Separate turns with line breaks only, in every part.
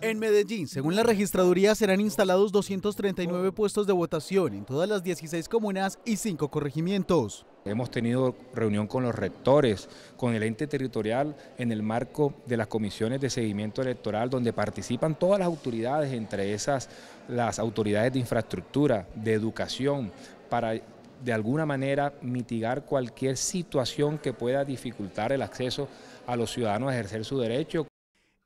En Medellín, según la registraduría, serán instalados 239 puestos de votación
en todas las 16 comunas y 5 corregimientos. Hemos tenido reunión con los rectores, con el ente territorial en el marco de las comisiones de seguimiento electoral donde participan todas las autoridades, entre esas las autoridades de infraestructura, de educación, para de alguna manera mitigar cualquier situación que pueda dificultar el acceso a los ciudadanos a ejercer su derecho.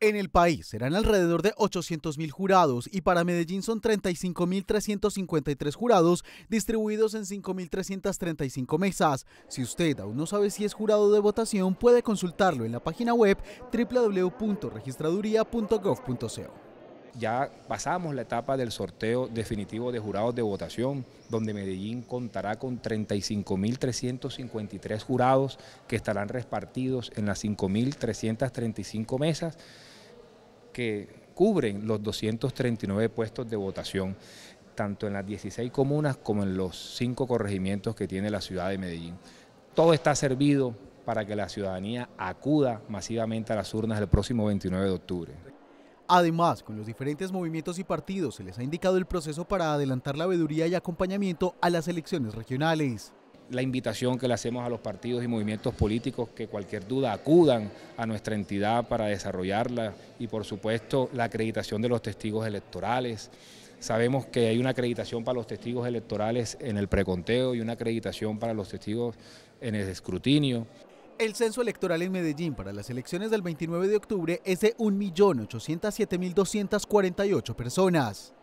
En el país serán
alrededor de 800.000 jurados y para Medellín son 35.353 jurados distribuidos en 5.335 mesas. Si usted aún no sabe si es jurado de votación, puede consultarlo en la página web www.registraduría.gov.co.
Ya pasamos la etapa del sorteo definitivo de jurados de votación, donde Medellín contará con 35.353 jurados que estarán repartidos en las 5.335 mesas que cubren los 239 puestos de votación, tanto en las 16 comunas como en los 5 corregimientos que tiene la ciudad de Medellín. Todo está servido para que la ciudadanía acuda masivamente a las urnas el próximo 29 de octubre.
Además, con los diferentes movimientos y partidos se les ha indicado el proceso para adelantar la veeduría y
acompañamiento a las elecciones regionales la invitación que le hacemos a los partidos y movimientos políticos que cualquier duda acudan a nuestra entidad para desarrollarla y por supuesto la acreditación de los testigos electorales. Sabemos que hay una acreditación para los testigos electorales en el preconteo y una acreditación para los testigos en el escrutinio.
El censo electoral en Medellín para las elecciones del 29 de octubre es de 1.807.248 personas.